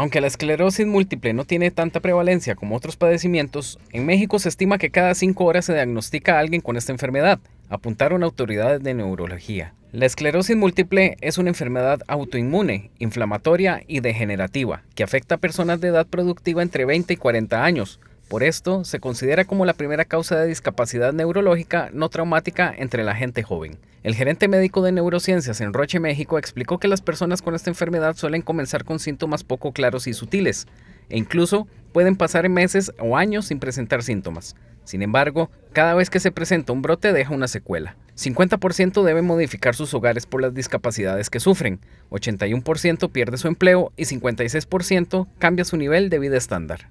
Aunque la esclerosis múltiple no tiene tanta prevalencia como otros padecimientos, en México se estima que cada cinco horas se diagnostica a alguien con esta enfermedad, apuntaron autoridades de neurología. La esclerosis múltiple es una enfermedad autoinmune, inflamatoria y degenerativa, que afecta a personas de edad productiva entre 20 y 40 años, por esto, se considera como la primera causa de discapacidad neurológica no traumática entre la gente joven. El gerente médico de neurociencias en Roche, México, explicó que las personas con esta enfermedad suelen comenzar con síntomas poco claros y sutiles, e incluso pueden pasar meses o años sin presentar síntomas. Sin embargo, cada vez que se presenta un brote deja una secuela. 50% deben modificar sus hogares por las discapacidades que sufren, 81% pierde su empleo y 56% cambia su nivel de vida estándar.